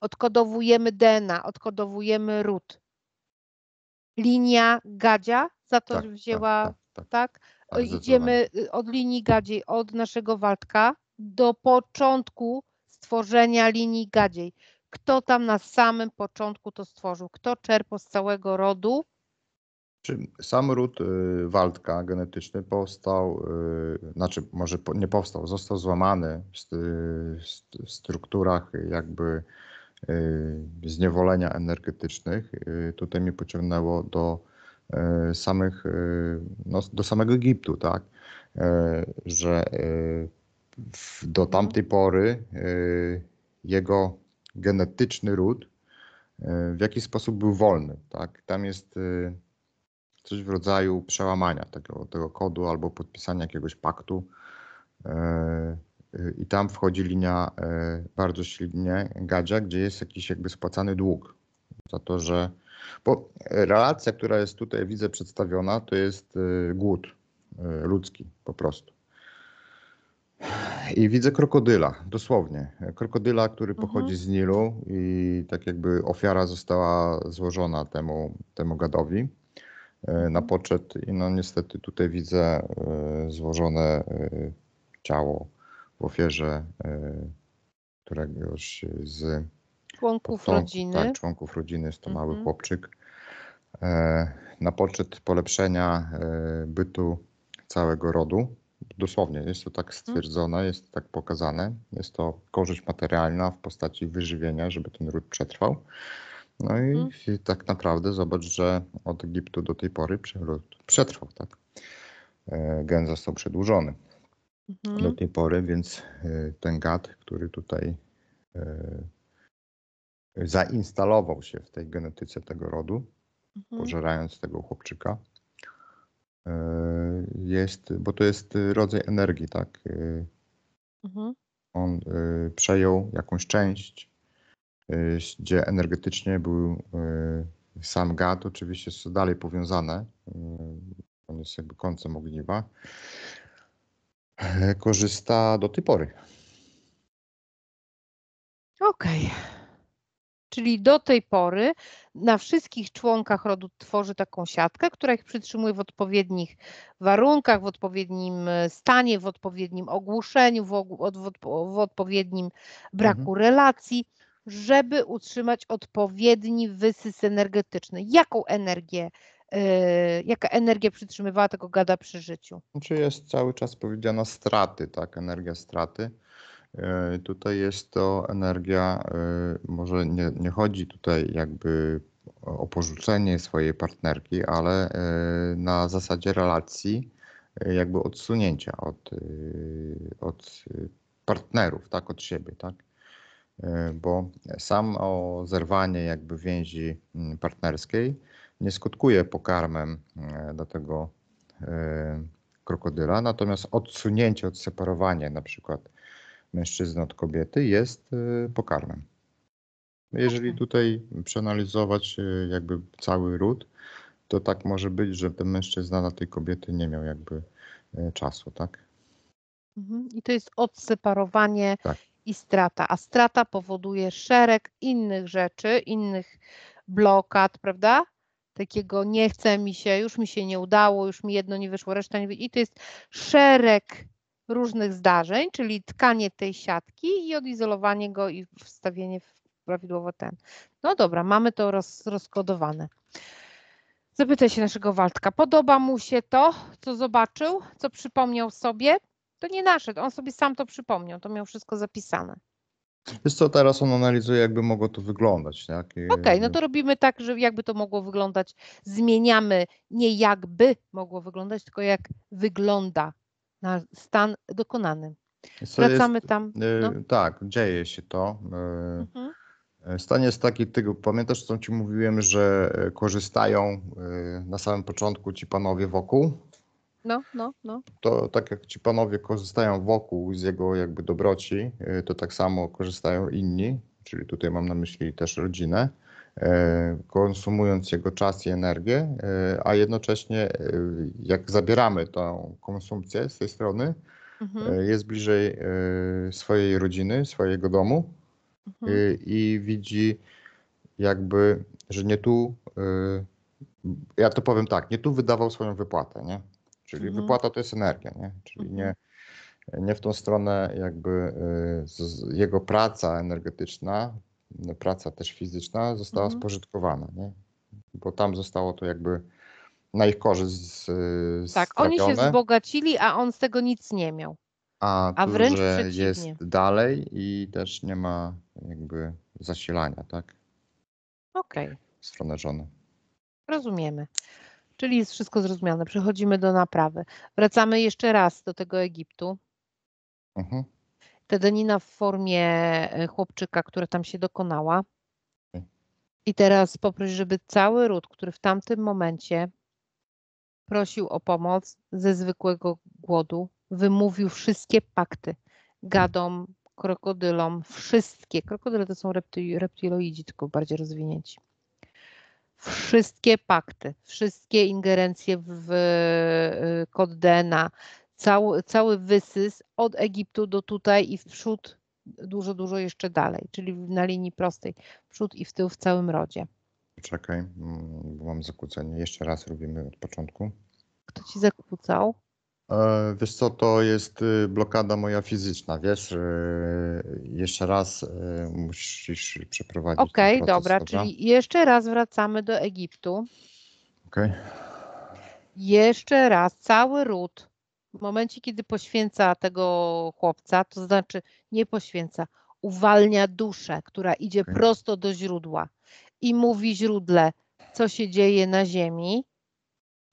odkodowujemy DNA, odkodowujemy ród. Linia Gadzia za to tak, tak wzięła, tak? tak, tak. tak idziemy y, od linii Gadziej, od naszego Waldka do początku stworzenia linii Gadziej. Kto tam na samym początku to stworzył? Kto czerpał z całego rodu? sam ród y, Waldka genetyczny powstał, y, znaczy może po, nie powstał, został złamany w, st, y, w strukturach jakby Y, zniewolenia energetycznych, y, tutaj mnie pociągnęło do y, samych, no, do samego Egiptu, tak, że do mhm. tamtej pory jego genetyczny ród w jakiś sposób był wolny, tak, tam jest coś w rodzaju przełamania tego, tego kodu albo podpisania jakiegoś paktu, i tam wchodzi linia e, bardzo silnie Gadzia, gdzie jest jakiś jakby spłacany dług za to, że bo relacja, która jest tutaj widzę przedstawiona, to jest e, głód e, ludzki po prostu. I widzę krokodyla, dosłownie. Krokodyla, który mhm. pochodzi z Nilu i tak jakby ofiara została złożona temu, temu gadowi na mhm. poczet. I no niestety tutaj widzę złożone ciało w ofierze e, któregoś z członków tą, rodziny. Tak, członków rodziny, jest to mhm. mały chłopczyk. E, na poczet polepszenia e, bytu całego rodu. Dosłownie jest to tak mhm. stwierdzone, jest to tak pokazane. Jest to korzyść materialna w postaci wyżywienia, żeby ten ród przetrwał. No i, mhm. tak naprawdę zobacz, że od Egiptu do tej pory przetrwał. Tak? Gen został przedłużony mhm. do tej pory, więc e, ten GAT, który tutaj e, zainstalował się w tej genetyce tego rodu, mhm. pożerając tego chłopczyka, e, jest, bo to jest rodzaj energii, tak? Mhm. On przejął jakąś część, gdzie energetycznie był sam GAT, oczywiście jest dalej powiązane, on jest jakby końcem ogniwa, E, korzysta do tej pory. Okej. Okay. Czyli do tej pory na wszystkich członkach rodu tworzy taką siatkę, która ich przytrzymuje w odpowiednich warunkach, w odpowiednim e, stanie, w odpowiednim ogłuszeniu, w, w, w odpowiednim braku mhm. relacji, żeby utrzymać odpowiedni wysys energetyczny. Jaką energię Y, jaka energia przytrzymywała tego gada przy życiu. Czy znaczy jest cały czas powiedziana straty, tak, energia straty. Y, tutaj jest to energia, y, może nie, nie chodzi tutaj jakby o porzucenie swojej partnerki, ale na zasadzie relacji, jakby odsunięcia od, od partnerów, tak, od siebie, tak. Bo samo zerwanie jakby więzi mm, partnerskiej nie skutkuje pokarmem e, do tego e, krokodyla, natomiast odsunięcie, odseparowanie na przykład mężczyzny od kobiety jest e, pokarmem. Jeżeli tutaj przeanalizować jakby cały ród, to tak może być, że ten mężczyzna na tej kobiety nie miał jakby czasu, tak? Mhm. I to jest odseparowanie tak. i strata. A strata powoduje szereg innych rzeczy, innych blokad, prawda? takiego nie chce mi się, już mi się nie udało, już mi jedno nie wyszło, reszta nie wyszło. I to jest szereg różnych zdarzeń, czyli tkanie tej siatki i odizolowanie go i wstawienie w prawidłowo ten. No dobra, mamy to roz, rozkodowane. Zapytaj się naszego Waldka, podoba mu się to, co zobaczył, co przypomniał sobie? To nie nasze, on sobie sam to przypomniał, to miał wszystko zapisane. Jest co, teraz on analizuje, jakby mogło to wyglądać. Tak? Okej, okay, no to robimy tak, że jakby to mogło wyglądać. Zmieniamy nie jakby mogło wyglądać, tylko jak wygląda na stan dokonany. Wracamy jest, tam. Y, no. Tak, dzieje się to. Y, mhm. Y, stan jest taki, ty pamiętasz, co ci mówiłem, że korzystają na samym początku ci panowie wokół? No, no, no. To tak jak ci panowie korzystają wokół z jego jakby dobroci, e, to tak samo korzystają inni, czyli tutaj mam na myśli też rodzinę, e, konsumując jego czas i energię, e, a jednocześnie jak zabieramy tą konsumpcję z tej strony, mhm. jest bliżej swojej rodziny, swojego domu mhm. i widzi jakby, że nie tu, ja to powiem tak, nie tu wydawał swoją wypłatę, nie? Czyli mhm. wypłata to jest energia, nie? Czyli nie, mhm. nie w tą stronę jakby y, jego praca energetyczna, no, praca też fizyczna została mhm. spożytkowana, nie? Bo tam zostało to jakby na ich korzyść z, z e, Tak, strapione. oni się wzbogacili, a on z tego nic nie miał. A, a tu, wręcz że przeciwnie. jest dalej i też nie ma jakby zasilania, tak? Okej. Okay. Stronę żony. Rozumiemy. Czyli jest wszystko zrozumiane. Przechodzimy do naprawy. Wracamy jeszcze raz do tego Egiptu. Mhm. Denina w formie e, chłopczyka, która tam się dokonała. I teraz poproś, żeby cały ród, który w tamtym momencie prosił o pomoc ze zwykłego głodu, wymówił wszystkie pakty gadom, krokodylom, wszystkie. Krokodyle to są repty, reptiloidzi, tylko bardziej rozwinięci wszystkie pakty, wszystkie ingerencje w y, kod DNA, cały, cały wysys od Egiptu do tutaj i w przód dużo, dużo jeszcze dalej, czyli na linii prostej, w przód i w tył w całym rodzie. Czekaj, mm, bo mam zakłócenie. Jeszcze raz robimy od początku. Kto ci zakłócał? E, wiesz co, to jest y, blokada moja fizyczna, wiesz, y, jeszcze raz y, musisz przeprowadzić. Okej, okay, dobra, dobra, czyli jeszcze raz wracamy do Egiptu. Okej. Okay. Jeszcze raz, cały ród, w momencie kiedy poświęca tego chłopca, to znaczy nie poświęca, uwalnia duszę, która idzie okay. prosto do źródła i mówi źródle, co się dzieje na ziemi.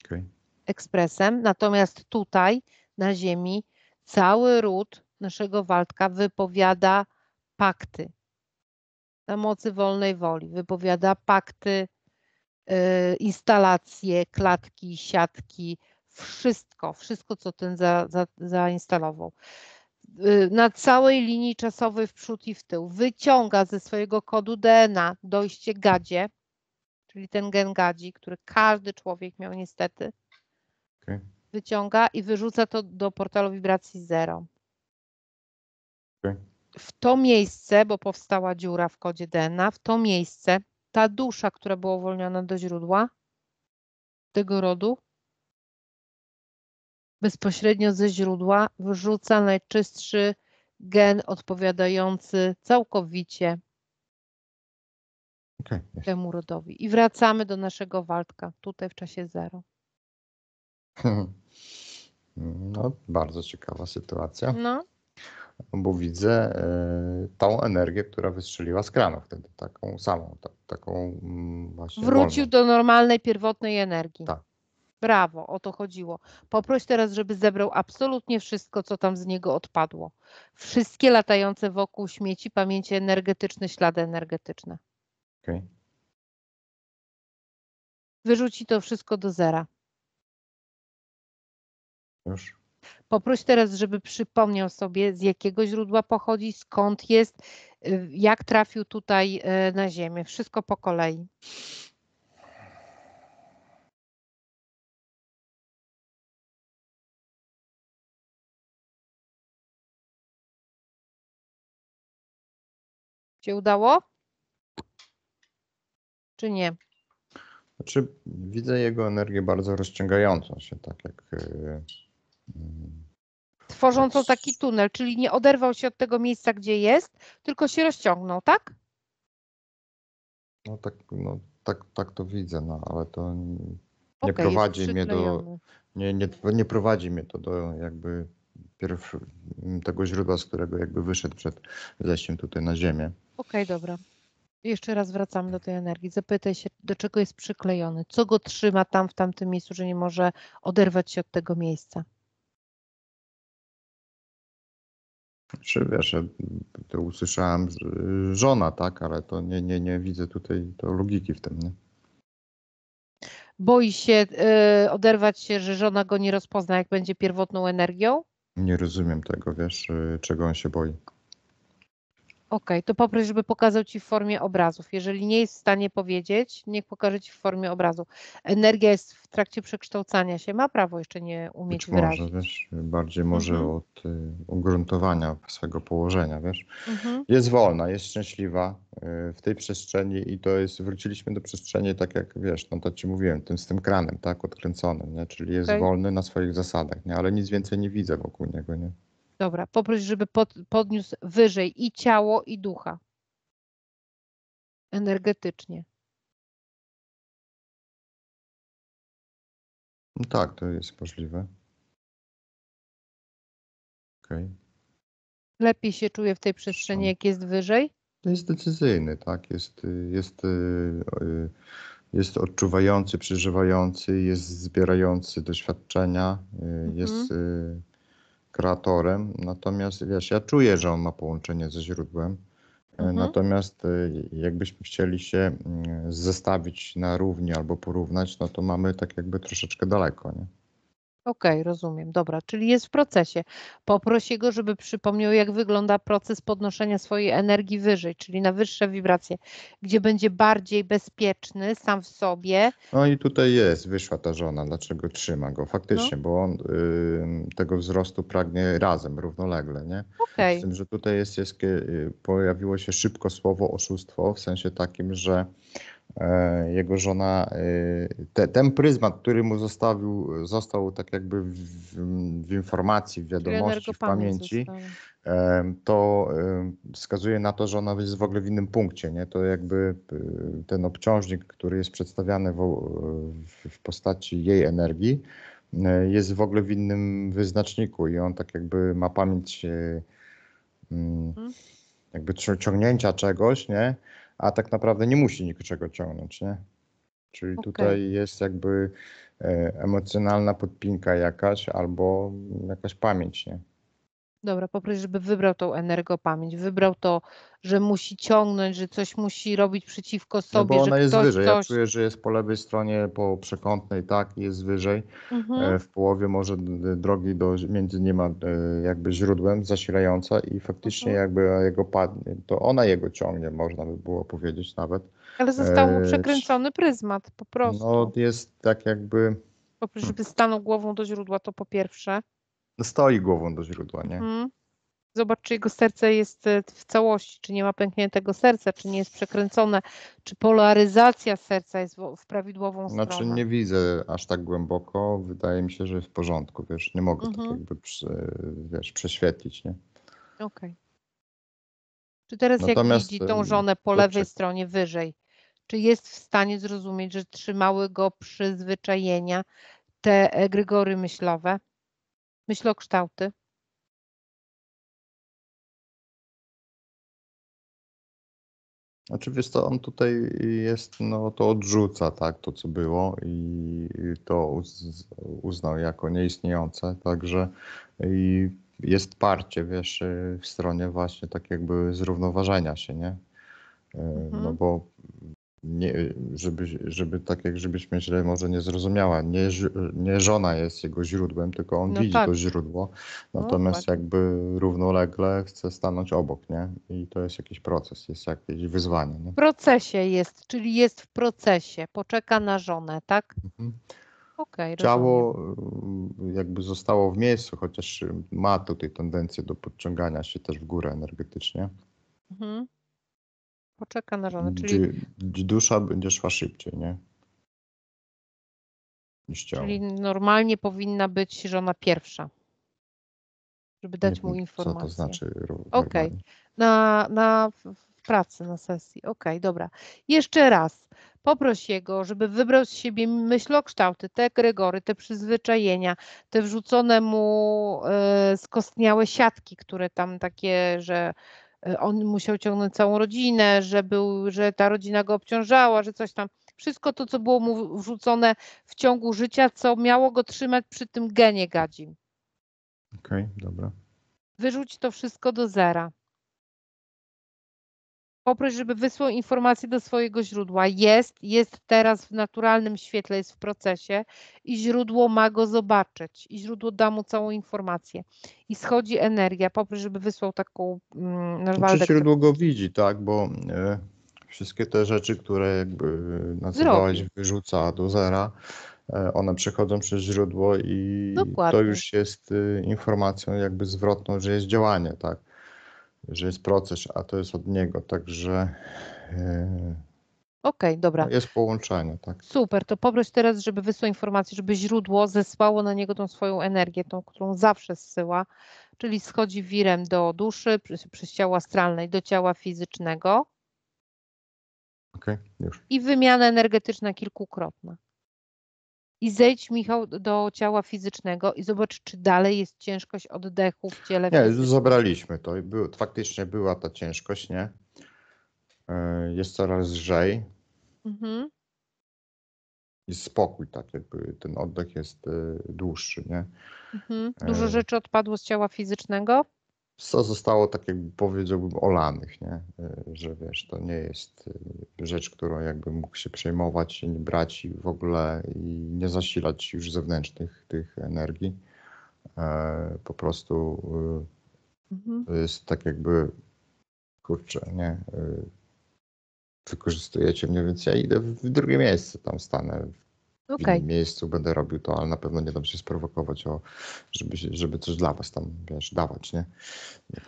Okay ekspresem, natomiast tutaj na ziemi cały ród naszego Waldka wypowiada pakty na mocy wolnej woli, wypowiada pakty, y, instalacje, klatki, siatki, wszystko, wszystko co ten za, za, zainstalował. Y, na całej linii czasowej w przód i w tył wyciąga ze swojego kodu DNA dojście gadzie, czyli ten gen gadzi, który każdy człowiek miał niestety Okay. Wyciąga i wyrzuca to do portalu wibracji zero. Okay. W to miejsce, bo powstała dziura w kodzie DNA, w to miejsce ta dusza, która była uwolniona do źródła tego rodu, bezpośrednio ze źródła wyrzuca najczystszy gen odpowiadający całkowicie okay, temu rodowi. I wracamy do naszego walka tutaj w czasie zero. No, bardzo ciekawa sytuacja. No. Bo widzę y, tą energię, która wystrzeliła z kranu wtedy, taką samą, ta, taką mm, właśnie. Wrócił wolną. do normalnej, pierwotnej energii. Tak. Brawo, o to chodziło. Poproś teraz, żeby zebrał absolutnie wszystko, co tam z niego odpadło. Wszystkie latające wokół śmieci, pamięci energetyczne, ślady energetyczne. Okay. Wyrzuci to wszystko do zera już. Poproś teraz, żeby przypomniał sobie, z jakiego źródła pochodzi, skąd jest, y, jak trafił tutaj y, na Ziemię. Wszystko po kolei. Się udało? Czy nie? Znaczy, widzę jego energię bardzo rozciągającą się, tak jak. Yy Tworzącą taki tunel, czyli nie oderwał się od tego miejsca, gdzie jest, tylko się rozciągnął, tak? No tak, no, tak, tak to widzę, no ale to nie, okay, prowadzi mnie do. Nie, nie, nie prowadzi mnie to do jakby pierw, tego źródła, z którego jakby wyszedł przed zejściem tutaj na ziemię. Okej, okay, dobra. Jeszcze raz wracamy do tej energii. Zapytaj się, do czego jest przyklejony, co go trzyma tam w tamtym miejscu, że nie może oderwać się od tego miejsca. Czy znaczy, wiesz, to usłyszałem żona, tak, ale to nie, nie, nie widzę tutaj to logiki w tym, nie? Boi się y, oderwać się, że żona go nie rozpozna, jak będzie pierwotną energią? Nie rozumiem tego, wiesz, y, czego on się boi. Okej, to poproś, żeby pokazał Ci w formie obrazów. Jeżeli nie jest w stanie powiedzieć, niech pokaże Ci w formie obrazu. Energia jest w trakcie przekształcania się, ma prawo jeszcze nie umieć Być wyrazić. może, wiesz, bardziej może mhm. od y, ugruntowania swojego położenia, wiesz. Mhm. Jest wolna, jest szczęśliwa y, w tej przestrzeni i to jest, wróciliśmy do przestrzeni, tak jak, wiesz, no to Ci mówiłem, tym, z tym kranem, tak, odkręconym, nie? Czyli jest okay. wolny na swoich zasadach, nie? Ale nic więcej nie widzę wokół niego, nie? Dobra, poproś, żeby pod, podniósł wyżej i ciało, i ducha. Energetycznie. No tak, to jest możliwe. Okay. Lepiej się czuję w tej przestrzeni, jak jest wyżej? Jest decyzyjny, tak? Jest, y, jest, y, y, jest odczuwający, przeżywający, jest zbierający doświadczenia, mhm. jest kreatorem, natomiast wiesz, ja czuję, że on ma połączenie ze źródłem, e, mhm. natomiast e, jakbyśmy chcieli się mm, zestawić na równi albo porównać, no to mamy tak jakby troszeczkę daleko, nie? Okej, rozumiem. Dobra, czyli jest w procesie. Poprosi go, żeby przypomniał, jak wygląda proces podnoszenia swojej energii wyżej, czyli na wyższe wibracje, gdzie będzie bardziej bezpieczny sam w sobie. No i tutaj jest, wyszła ta żona, dlaczego trzyma go? Faktycznie, no. bo on y, tego wzrostu pragnie razem, równolegle, nie? Okej, Z tym, że tutaj jest, jest y, pojawiło się szybko słowo oszustwo, w sensie takim, że E, jego żona, e, te, ten pryzmat, który mu zostawił, został tak jakby w, w informacji, w wiadomości, w pamięci, e, to wskazuje na to, że ona jest w ogóle w innym punkcie. Nie? To jakby ten obciążnik, który jest przedstawiany w, w postaci jej energii, jest w ogóle w innym wyznaczniku i on tak jakby ma pamięć mhm. jakby ciągnięcia czegoś, nie? a tak naprawdę nie musi niczego ciągnąć, nie? Czyli okay. tutaj jest jakby e, emocjonalna podpinka jakaś albo jakaś pamięć, nie? Dobra, poprosić, żeby wybrał tą energopamięć, wybrał to, że musi ciągnąć, że coś musi robić przeciwko sobie. No bo ona że jest ktoś, wyżej. Ja czuję, że jest po lewej stronie, po przekątnej, tak, jest wyżej. E, mhm. W połowie może drogi do, między nie ma e, jakby źródłem zasilająca i faktycznie mhm. jakby jego padnie, to ona jego ciągnie, można by było powiedzieć nawet. Ale e, został mu przekręcony pryzmat po no, prostu. No jest tak jakby. Poproszę, hmm. żeby stanął głową do źródła, to po pierwsze. No stoi głową do źródła, nie? Mm. Zobacz, czy jego serce jest e, w całości, czy nie ma pękniętego serca, czy nie jest przekręcone, czy polaryzacja serca jest w prawidłową znaczy, stronę. Znaczy nie widzę aż tak głęboko, wydaje mi się, że jest w porządku, wiesz, nie mogę tak mhm. tak jakby, wiesz, prześwietlić, nie? Okej. Okay. Czy teraz Natomiast, jak widzi tą żonę po lewej stronie wyżej, czy jest w stanie zrozumieć, że trzymały go przyzwyczajenia, te e, grygory myślowe? o Znaczy Oczywiście co, on tutaj jest, no to odrzuca, tak, to co było i to uznał jako nieistniejące, także i jest parcie, wiesz, y, w stronie właśnie tak jakby zrównoważenia się, nie? Y, no mhm. bo nie, żeby, żeby tak jak żebyśmy może nie zrozumiała, nie, nie żona jest jego źródłem, tylko on no widzi tak. to źródło, natomiast no tak. jakby równolegle chce stanąć obok, nie? I to jest jakiś proces, jest jakieś wyzwanie. Nie? W procesie jest, czyli jest w procesie, poczeka na żonę, tak? Mhm. Okay, Ciało rozumiem. Y, jakby zostało w miejscu, chociaż ma tutaj tendencję do podciągania się też w górę energetycznie. Mhm. Poczeka na żonę, czyli... dusza będzie szła szybciej, nie? Niż ciało. Czyli normalnie powinna być żona pierwsza, żeby dać nie, mu informację. Co to znaczy? Okej, okay. na, na w pracy, na sesji. Okej, okay, dobra. Jeszcze raz. Poproś jego, żeby wybrał z siebie myślokształty, te grygory, te przyzwyczajenia, te wrzucone mu y, skostniałe siatki, które tam takie, że Y, on musiał ciągnąć całą rodzinę, że, był, że ta rodzina go obciążała, że coś tam. Wszystko to, co było mu wrzucone w ciągu życia, co miało go trzymać przy tym genie gadzim. Okej, okay, dobra. Wyrzuć to wszystko do zera poproś, żeby wysłał informację do swojego źródła. Jest, jest teraz w naturalnym świetle, jest w procesie i źródło ma go zobaczyć i źródło da mu całą informację. I schodzi energia, poproś, żeby wysłał taką mm, narwaldę. Czy źródło go widzi, tak, bo e, wszystkie te rzeczy, które jakby e, nazywałeś wyrzuca do zera, e, one przechodzą przez źródło i Dokładnie. to już jest informacją jakby zwrotną, że jest działanie, tak że jest proces, a to jest od niego, także. E, Okej, okay, dobra. No, jest połączenie, tak. Super, to poproś teraz, żeby wysłał informację, żeby źródło zesłało na niego tą swoją energię, tą, którą zawsze zsyła, czyli schodzi wirem do duszy, przez, przez ciało astralne i do ciała fizycznego. Okej, okay, już. I wymiana energetyczna kilkukrotna i zejdź, Michał, do ciała fizycznego i zobacz, czy dalej jest ciężkość oddechu w ciele. Nie, już zabraliśmy to. Był, faktycznie była ta ciężkość, nie? E, jest coraz lżej. Mhm. I spokój, tak jakby ten oddech jest e, dłuższy, nie? Mhm. E. Dużo rzeczy odpadło z ciała fizycznego? co zostało tak jakby powiedziałbym olanych, nie? Y, że wiesz, to nie jest y, rzecz, którą jakby mógł się przejmować, nie brać i w ogóle i nie zasilać już zewnętrznych tych energii. E, po prostu mhm. y, to jest tak jakby, kurczę, nie, wykorzystujecie mnie, więc ja idę w drugie miejsce, tam stanę okay. innym miejscu będę robił to, ale na pewno nie dam się sprowokować, o, żeby, się, żeby coś dla was tam, wiesz, dawać, nie?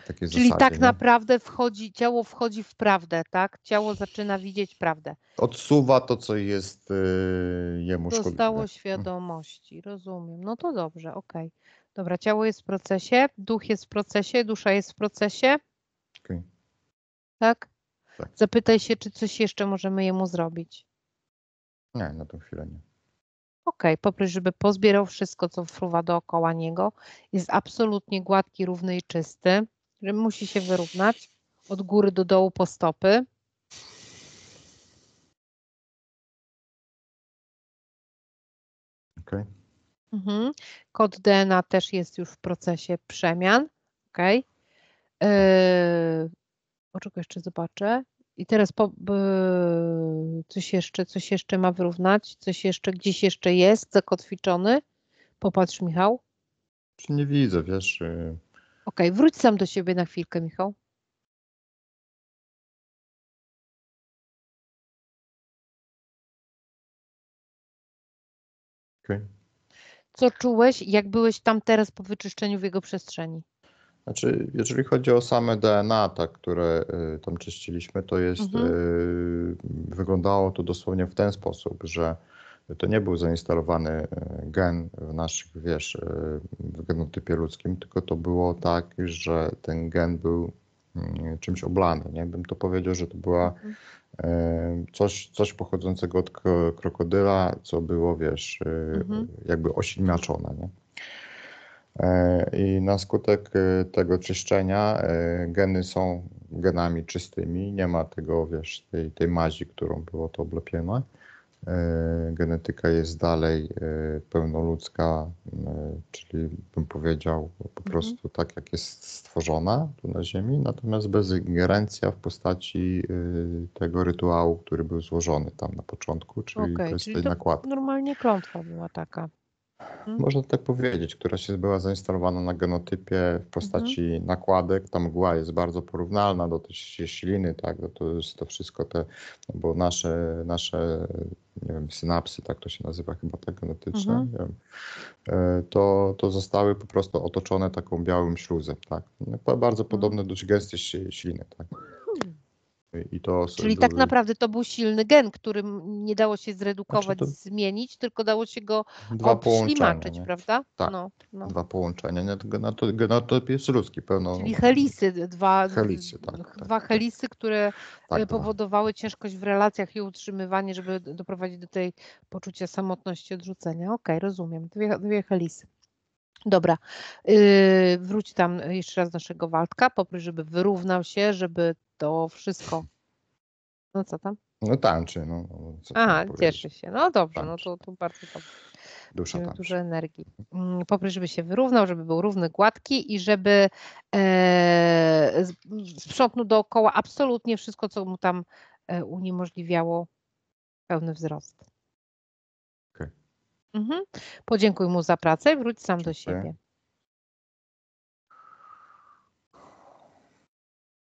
Takie Czyli tak nie? naprawdę wchodzi, ciało wchodzi w prawdę, tak? Ciało zaczyna widzieć prawdę. Odsuwa to, co jest yy, jemu Dostało szkodliwe. Dostało mm. świadomości, rozumiem. No to dobrze, okej. Okay. Dobra, ciało jest w procesie, duch jest w procesie, dusza jest w procesie. Okay. Tak? tak? Zapytaj się, czy coś jeszcze możemy jemu zrobić. Nie, na tą chwilę nie. Okej, okay, poproś, żeby pozbierał wszystko, co fruwa dookoła niego. Jest absolutnie gładki, równy i czysty. Że musi się wyrównać od góry do dołu po stopy. Okay. Mhm. Kod DNA też jest już w procesie przemian. Okay. Yy, jeszcze zobaczę? I teraz po, coś jeszcze, coś jeszcze ma wyrównać, coś jeszcze, gdzieś jeszcze jest zakotwiczony. Popatrz, Michał. Nie widzę, wiesz. Y, Okej, okay, wróć sam do siebie na chwilkę, Michał. Okay. Co czułeś, jak byłeś tam teraz po wyczyszczeniu w jego przestrzeni? Znaczy, jeżeli chodzi o same DNA, tak, które y, tam czyściliśmy, to jest, mhm. y, wyglądało to dosłownie w ten sposób, że to nie był zainstalowany y, gen w naszych, wiesz, y, w genotypie ludzkim, tylko to było tak, że ten gen był mm, czymś oblany. Nie bym to powiedział, że to była mhm. y, coś, coś pochodzącego od krokodyla, co było, wiesz, mhm. jakby osilniaczone, nie? E, I na skutek e, tego czyszczenia e, geny są genami czystymi, nie ma tego, wiesz, tej, tej mazi, którą było to oblepione. Genetyka jest dalej pełnoludzka, czyli bym powiedział po mhm. prostu mhm. tak, jak jest stworzona tu na Ziemi, natomiast bez ingerencja w postaci tego rytuału, który był złożony tam na początku, czyli okay, bez czyli tej nakładki. Normalnie klątwa była taka. Mhm. można tak powiedzieć, która się była zainstalowana na genotypie w postaci mhm. nakładek. Ta mgła jest bardzo porównalna do tej siliny, tak, no to, jest to wszystko te, no bo nasze, nasze nie wiem, synapsy, tak to się nazywa chyba tak genetyczne, mhm. E, to, to zostały po prostu otoczone taką białym śluzem, tak. No bardzo mhm. podobne do gesty siliny, tak. I to Czyli tak naprawdę to był silny gen, którym nie dało się znaczy, zredukować, znaczy to... zmienić, tylko dało się go Dwa prawda? Tak, no, no. dwa połączenia. Genotopie genotyp jest ludzki, pełno... Czyli helisy, dwa helisy, tak, tak, dwa tak, helisy e, tak. które tak. powodowały ciężkość w relacjach i utrzymywanie, żeby doprowadzić do tej poczucia samotności, odrzucenia. Okej, okay, rozumiem. Dwie, dwie helisy. Dobra, yy, wróć tam y, jeszcze raz naszego Waldka, poproś, żeby wyrównał się, żeby to wszystko... No co tam? No tańczy, no. no, no co Aha, cieszy się. No dobrze, no, tańczy. no to, to bardzo dobrze. Dużo energii. Mm, poproś, żeby się wyrównał, żeby był równy, gładki i żeby e, sprzątnął dookoła absolutnie wszystko, co mu tam e, uniemożliwiało pełny wzrost. Mhm. Podziękuj mu za pracę, i wróć sam do siebie.